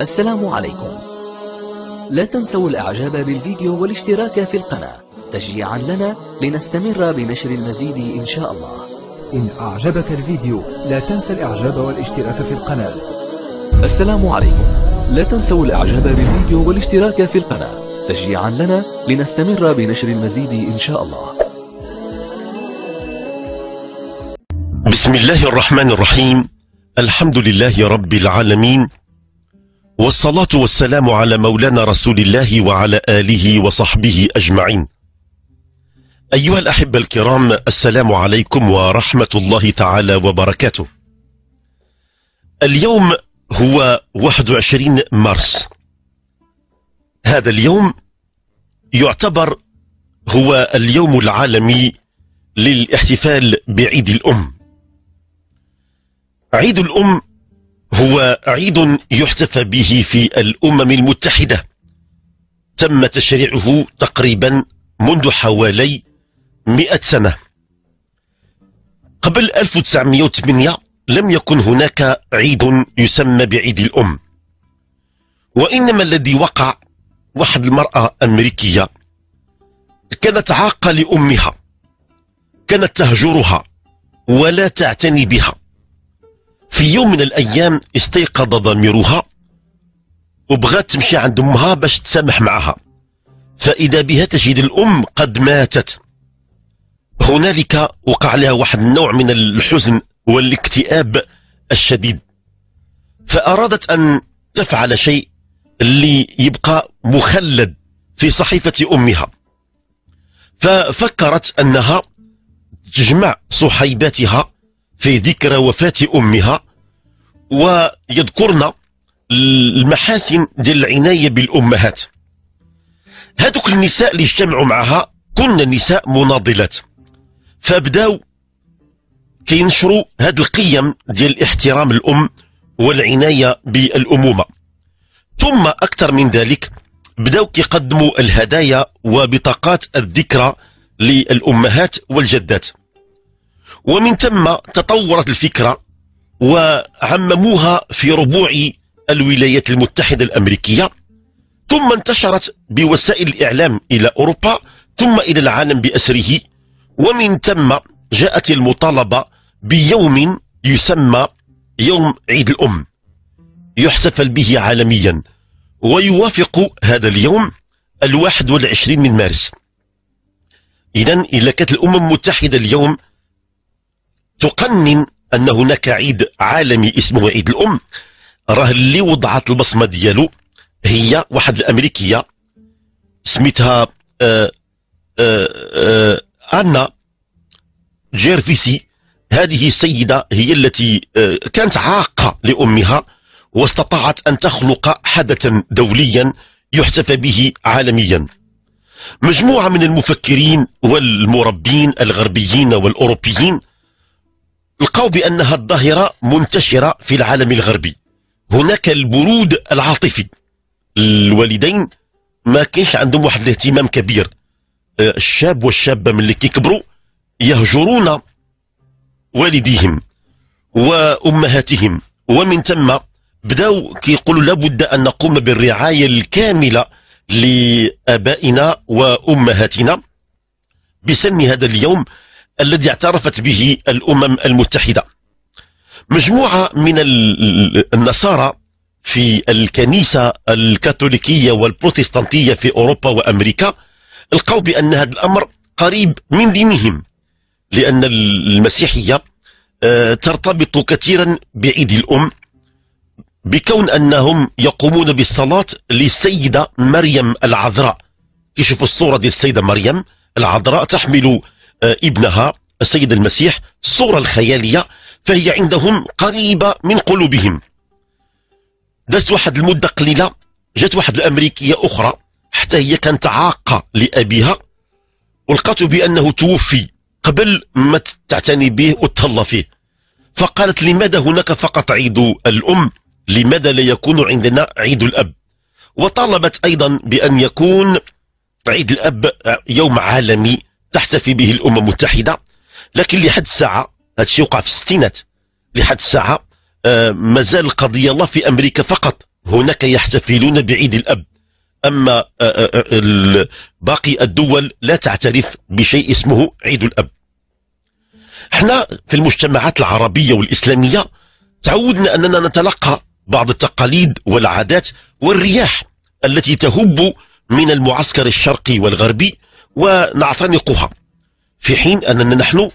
السلام عليكم لا تنسوا الإعجاب بالفيديو والاشتراك في القناة تشجيعا لنا لنستمر بنشر المزيد إن شاء الله إن أعجبك الفيديو لا تنسى الإعجاب والاشتراك في القناة السلام عليكم لا تنسوا الإعجاب بالفيديو والاشتراك في القناة تشجيعا لنا لنستمر بنشر المزيد إن شاء الله بسم الله الرحمن الرحيم الحمد لله رب العالمين والصلاة والسلام على مولانا رسول الله وعلى آله وصحبه أجمعين أيها الأحبة الكرام السلام عليكم ورحمة الله تعالى وبركاته اليوم هو 21 مارس هذا اليوم يعتبر هو اليوم العالمي للاحتفال بعيد الأم عيد الأم هو عيد يحتفى به في الأمم المتحدة تم تشريعه تقريبا منذ حوالي 100 سنة قبل 1908 لم يكن هناك عيد يسمى بعيد الأم وإنما الذي وقع واحد المرأة أمريكية كانت عاقة لأمها كانت تهجرها ولا تعتني بها في يوم من الأيام استيقظ ضميرها وبغات تمشي عند أمها باش تسامح معها فإذا بها تجد الأم قد ماتت هنالك وقع لها واحد النوع من الحزن والاكتئاب الشديد فأرادت أن تفعل شيء اللي يبقى مخلد في صحيفة أمها ففكرت أنها تجمع صحيباتها في ذكرى وفاة أمها ويذكرنا المحاسن ديال العنايه بالامهات هذوك النساء اللي اجتمعوا معها كن نساء مناضلات فبداو كينشروا هاد القيم ديال احترام الام والعنايه بالامومه ثم اكثر من ذلك بداو كيقدموا الهدايا وبطاقات الذكرى للامهات والجدات ومن ثم تطورت الفكره وعمموها في ربوع الولايات المتحدة الأمريكية ثم انتشرت بوسائل الإعلام إلى أوروبا ثم إلى العالم بأسره ومن ثم جاءت المطالبة بيوم يسمى يوم عيد الأم يحتفل به عالميا ويوافق هذا اليوم الواحد والعشرين من مارس إذا إذا كانت الأمم المتحدة اليوم تقنن ان هناك عيد عالمي اسمه عيد الام راه اللي وضعت البصمه ديالو هي واحد الامريكيه سميتها آآ آه، آآ آه، آه، انا جيرفيسي هذه السيده هي التي كانت عاقه لامها واستطاعت ان تخلق حدثا دوليا يحتفى به عالميا مجموعه من المفكرين والمربين الغربيين والاوروبيين لقوا بأنها الظاهرة منتشرة في العالم الغربي هناك البرود العاطفي الوالدين ما كاينش عندهم واحد الاهتمام كبير آه، الشاب والشابة من اللي كيكبروا يهجرون والديهم وأمهاتهم ومن ثم بداو كيقولوا لابد أن نقوم بالرعاية الكاملة لآبائنا وأمهاتنا بسن هذا اليوم الذي اعترفت به الأمم المتحدة مجموعة من النصارى في الكنيسة الكاثوليكية والبروتستانتية في أوروبا وأمريكا لقوا بأن هذا الأمر قريب من دينهم لأن المسيحية آه، ترتبط كثيرا بعيد الأم بكون أنهم يقومون بالصلاة للسيدة مريم العذراء كيشوفوا الصورة ديال السيدة مريم العذراء تحمل آه، ابنها السيد المسيح الصورة الخيالية فهي عندهم قريبة من قلوبهم دازت واحد المدة قليلة جات واحد الأمريكية أخرى حتى هي كانت عاقة لأبيها ولقات بأنه توفي قبل ما تعتني به وتهلا فيه فقالت لماذا هناك فقط عيد الأم لماذا لا يكون عندنا عيد الأب وطالبت أيضا بأن يكون عيد الأب يوم عالمي تحتفي به الامم المتحده لكن لحد الساعه هذا الشيء وقع في الستينات لحد الساعه آه مازال القضيه الله في امريكا فقط هناك يحتفلون بعيد الاب اما آه، آه، آه، باقي الدول لا تعترف بشيء اسمه عيد الاب احنا في المجتمعات العربيه والاسلاميه تعودنا اننا نتلقى بعض التقاليد والعادات والرياح التي تهب من المعسكر الشرقي والغربي ونعتنقها في حين أننا نحن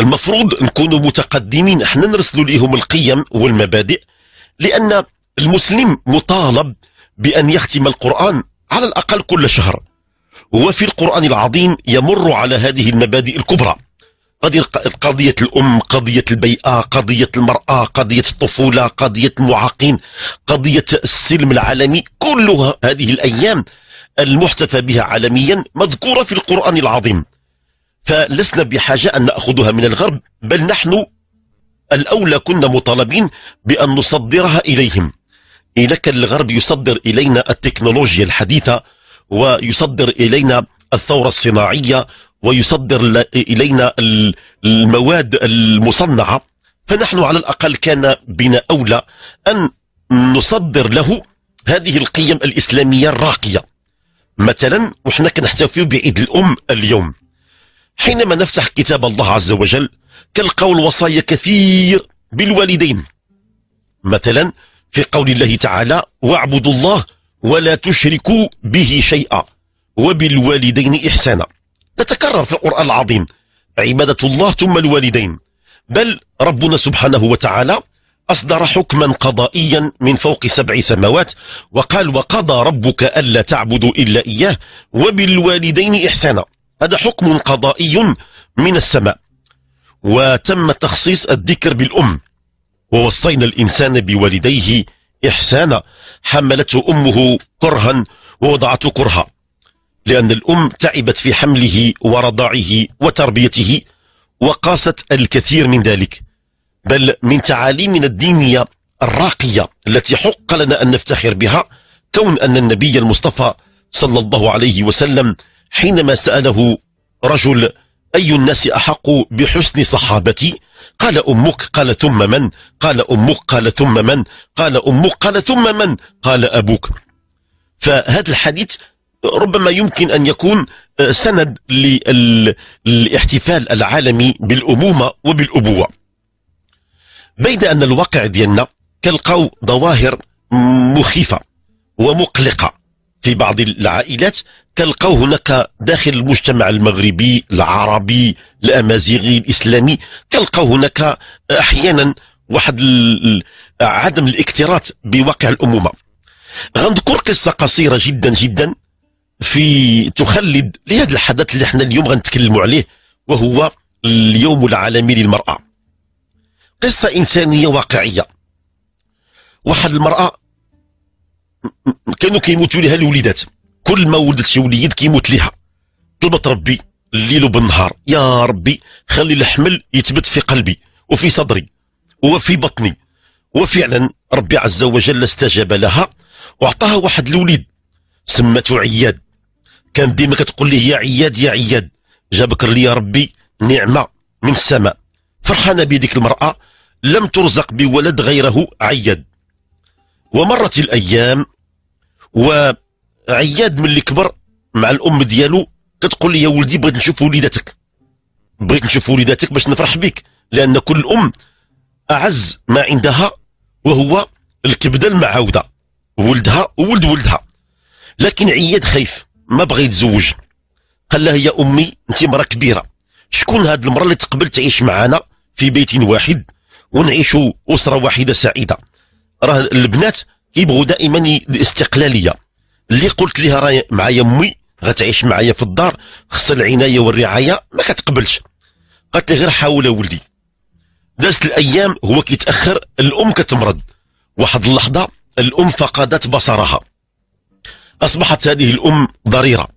المفروض نكونوا متقدمين احنا نرسلوا لهم القيم والمبادئ لأن المسلم مطالب بأن يختم القرآن على الأقل كل شهر وفي القرآن العظيم يمر على هذه المبادئ الكبرى قضية الأم قضية البيئة قضية المرأة قضية الطفولة قضية المعاقين قضية السلم العالمي كلها هذه الأيام المحتفى بها عالميا مذكورة في القرآن العظيم فلسنا بحاجة أن نأخذها من الغرب بل نحن الأولى كنا مطالبين بأن نصدرها إليهم إلك الغرب يصدر إلينا التكنولوجيا الحديثة ويصدر إلينا الثورة الصناعية ويصدر إلينا المواد المصنعة فنحن على الأقل كان بنا أولى أن نصدر له هذه القيم الإسلامية الراقية مثلا وحنا كنحتفيو بعيد الام اليوم حينما نفتح كتاب الله عز وجل كنلقاو الوصايا كثير بالوالدين مثلا في قول الله تعالى واعبدوا الله ولا تشركوا به شيئا وبالوالدين إحسانا تتكرر في القرآن العظيم عبادة الله ثم الوالدين بل ربنا سبحانه وتعالى أصدر حكما قضائيا من فوق سبع سماوات وقال وقضى ربك ألا تعبدوا إلا إياه وبالوالدين إحسانا هذا حكم قضائي من السماء وتم تخصيص الذكر بالأم ووصينا الإنسان بوالديه إحسانا حملته أمه كرها ووضعته كرها لأن الأم تعبت في حمله ورضاعه وتربيته وقاست الكثير من ذلك بل من تعاليمنا الدينية الراقية التي حق لنا أن نفتخر بها كون أن النبي المصطفى صلى الله عليه وسلم حينما سأله رجل أي الناس أحق بحسن صحابتي قال أمك قال ثم من قال أمك قال ثم من قال أمك قال ثم من قال أبوك فهذا الحديث ربما يمكن أن يكون آه، سند للاحتفال العالمي بالأمومة وبالأبوة بين أن الواقع ديالنا كنلقاو ظواهر مخيفة ومقلقة في بعض العائلات كنلقاو هناك داخل المجتمع المغربي العربي الأمازيغي الإسلامي كنلقاو هناك أحيانا واحد عدم الاكتراث بواقع الأمومة غنذكر قصة قصيرة جدا جدا في تخلد لهذا الحدث اللي احنا اليوم غنتكلموا عليه وهو اليوم العالمي للمرأة قصة إنسانية واقعية واحد المرأة كانوا كيموتوا لها الوليدات كل ما ولدت شي وليد كيموت لها طلبت ربي الليل وبالنهار يا ربي خلي الحمل يثبت في قلبي وفي صدري وفي بطني وفعلا ربي عز وجل استجاب لها وعطاها واحد الوليد سمته عياد كان ديما كتقول ليه يا عياد يا عياد جابك لي يا ربي نعمه من السماء فرحانه بهذيك المراه لم ترزق بولد غيره عياد ومرت الأيام وعياد من اللي كبر مع الأم ديالو كتقول لي يا ولدي بغيت نشوف وليداتك بغيت نشوف وليداتك باش نفرح بك لأن كل أم أعز ما عندها وهو الكبدة المعاودة ولدها وولد ولدها لكن عياد خايف ما بغى يتزوج قال لها يا أمي أنت مراه كبيرة شكون هاد المرأة اللي تقبل تعيش معنا في بيت واحد ونعيشوا اسره واحده سعيده راه البنات كيبغوا دائما الاستقلاليه اللي قلت لها راه معايا امي غتعيش معايا في الدار خصها العنايه والرعايه ما كتقبلش قالت لي غير حاول ولدي دازت الايام هو كيتاخر الام كتمرض واحد اللحظه الام فقدت بصرها اصبحت هذه الام ضريره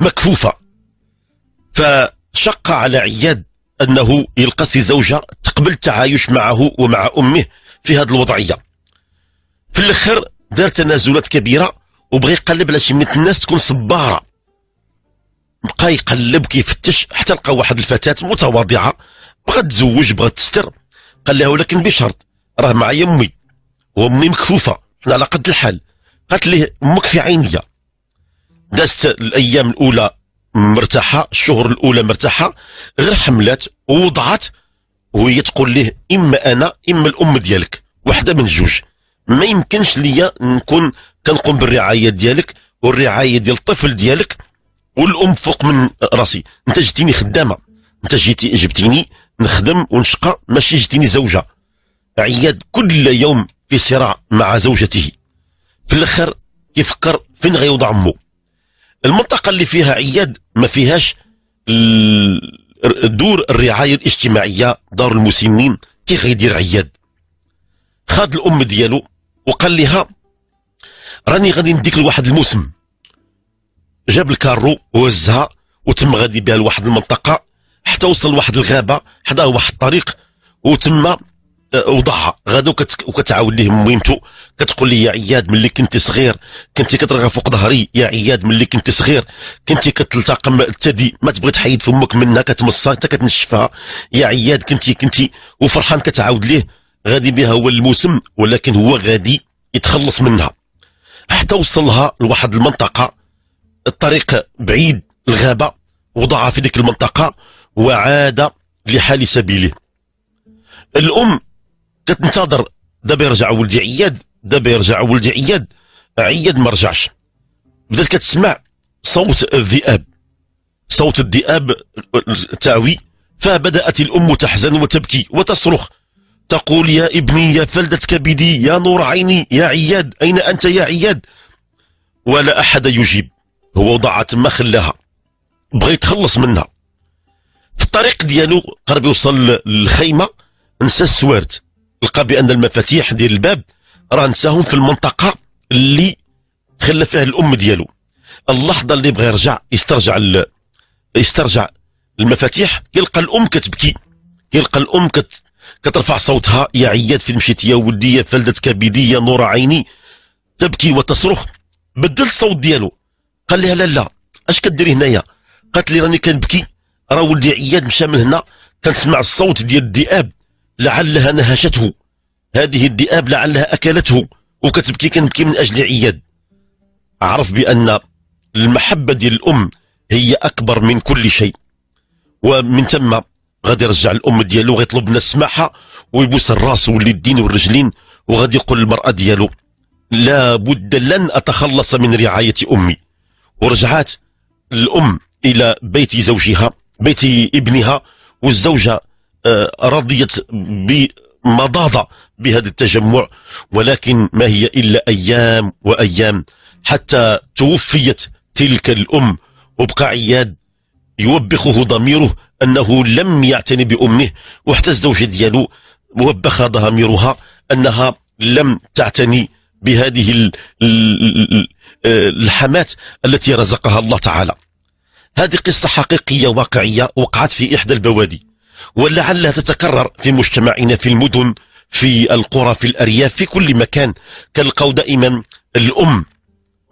مكفوفه فشق على عياد أنه يلقى زوجة تقبل التعايش معه ومع أمه في هذه الوضعية في الأخر دار تنازلات كبيرة وبغى يقلب على شي من الناس تكون صبارة بقى يقلب كيفتش حتى لقى واحد الفتاة متواضعة بغات تزوج بغات تستر قال لها ولكن بشرط راه معايا امي وامي مكفوفة حنا على قد الحال قالت ليه امك في عينيا دازت الايام الاولى مرتاحه الشهور الاولى مرتاحه غير حملات ووضعت وهي تقول ليه اما انا اما الام ديالك وحده من الجوج ما يمكنش ليا نكون كنقوم بالرعايه ديالك والرعايه ديال الطفل ديالك والام فوق من راسي انت جيتيني خدامه انت جيتي جبتيني نخدم ونشقى ماشي جيتيني زوجه عياد كل يوم في صراع مع زوجته في الاخر كيفكر فين غيوضع امه المنطقة اللي فيها عياد ما فيهاش دور الرعاية الاجتماعية دار المسنين كي غيدير عياد خاد الأم ديالو وقال لها راني غادي نديك لواحد الموسم جاب الكارو وهزها وتم غادي بها لواحد المنطقة حتى وصل لواحد الغابة حداها واحد الطريق وتم وضحى غدا وكتعاود ليه مهمته كتقول لي يا عياد ملي كنت صغير كنتي كترغى فوق ظهري يا عياد ملي كنت صغير كنتي كتلتقم الثدي ما تبغي تحيد فمك منها كتمصها حتى كتنشفها يا عياد كنتي كنتي وفرحان كتعاود ليه غادي بها هو الموسم ولكن هو غادي يتخلص منها حتى وصلها لواحد المنطقه الطريق بعيد الغابه وضع في ديك المنطقه وعاد لحال سبيله الام كتنتظر دابا يرجع ولدي عياد دابا يرجع ولدي عياد عياد ما رجعش بدات كتسمع صوت الذئاب صوت الذئاب تعوي فبدات الام تحزن وتبكي وتصرخ تقول يا ابني يا فلدة كبدي يا نور عيني يا عياد أين أنت يا عياد ولا أحد يجيب هو وضع تما خلاها بغى يتخلص منها في الطريق ديالو قرب يوصل للخيمة نسى السوارت لقى بان المفاتيح ديال الباب راه نساهم في المنطقه اللي خلى فيها الام ديالو اللحظه اللي بغى يرجع يسترجع ال... يسترجع المفاتيح كيلقى الام كتبكي كيلقى الام كت... كترفع صوتها يا عياد فين مشيت يا ولدي يا فلدت كبدي يا نور عيني تبكي وتصرخ بدل الصوت ديالو قال لها لا لا اش كديري هنايا قالت لي راني كنبكي راه ولدي عياد مشى من هنا كنسمع الصوت ديال الذئاب لعلها نهشته هذه الذئاب لعلها أكلته وكتبكي كنبكي من أجل عياد عرف بأن المحبة ديال الأم هي أكبر من كل شيء ومن ثم غادي يرجع الأم ديالو غيطلب منها السماحة ويبوس الراس واليدين والرجلين وغادي يقول للمرأة ديالو لا بد لن أتخلص من رعاية أمي ورجعت الأم إلى بيت زوجها بيت ابنها والزوجة آه، رضيت بمضاضة بهذا التجمع ولكن ما هي إلا أيام وأيام حتى توفيت تلك الأم وبقى عياد يوبخه ضميره أنه لم يعتني بأمه وحتى الزوجة ديالو وبخ ضميرها أنها لم تعتني بهذه الحمات التي رزقها الله تعالى هذه قصة حقيقية واقعية وقعت في إحدى البوادي ولعلها تتكرر في مجتمعنا في المدن في القرى في الأرياف في كل مكان كنلقاو دائما الأم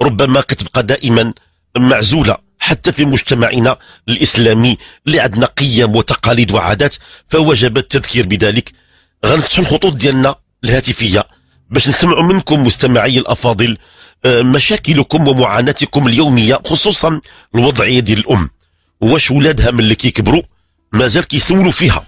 ربما كتبقى دائما معزولة حتى في مجتمعنا الإسلامي اللي عندنا قيم وتقاليد وعادات فوجب التذكير بذلك غنفتح الخطوط ديالنا الهاتفية باش نسمعوا منكم مستمعي الأفاضل آه، مشاكلكم ومعاناتكم اليومية خصوصا الوضعية ديال الأم واش ولادها ملي كيكبروا مازال كيسولوا فيها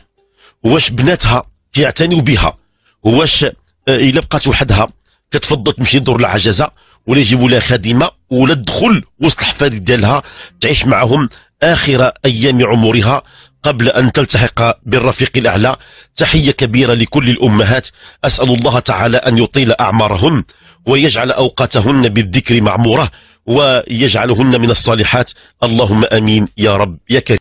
واش بناتها كيعتنيوا بها واش آه، الا بقات وحدها كتفضل تمشي دور العجزه ولا يجيبوا لها خادمه ولا تدخل وسط الحفاد ديالها تعيش معهم اخر ايام عمرها قبل أن تلتحق بالرفيق الأعلى تحية كبيرة لكل الأمهات أسأل الله تعالى أن يطيل أعمارهن ويجعل أوقاتهن بالذكر معمورة ويجعلهن من الصالحات اللهم أمين يا رب يا كريم